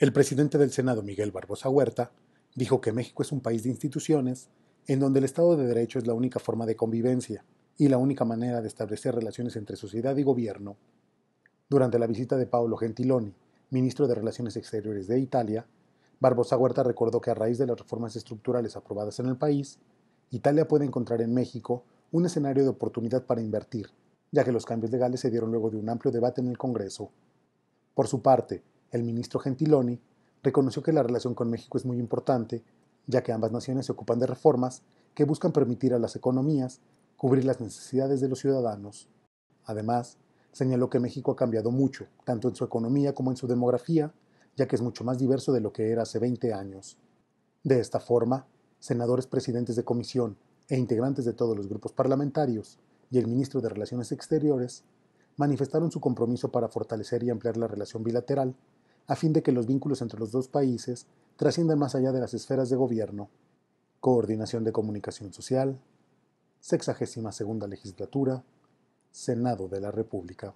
El presidente del Senado, Miguel Barbosa Huerta, dijo que México es un país de instituciones en donde el Estado de Derecho es la única forma de convivencia y la única manera de establecer relaciones entre sociedad y gobierno. Durante la visita de Paolo Gentiloni, ministro de Relaciones Exteriores de Italia, Barbosa Huerta recordó que a raíz de las reformas estructurales aprobadas en el país, Italia puede encontrar en México un escenario de oportunidad para invertir, ya que los cambios legales se dieron luego de un amplio debate en el Congreso. Por su parte, el ministro Gentiloni reconoció que la relación con México es muy importante, ya que ambas naciones se ocupan de reformas que buscan permitir a las economías cubrir las necesidades de los ciudadanos. Además, señaló que México ha cambiado mucho, tanto en su economía como en su demografía, ya que es mucho más diverso de lo que era hace 20 años. De esta forma, senadores presidentes de comisión e integrantes de todos los grupos parlamentarios y el ministro de Relaciones Exteriores manifestaron su compromiso para fortalecer y ampliar la relación bilateral a fin de que los vínculos entre los dos países trasciendan más allá de las esferas de gobierno, coordinación de comunicación social, sexagésima segunda legislatura, Senado de la República.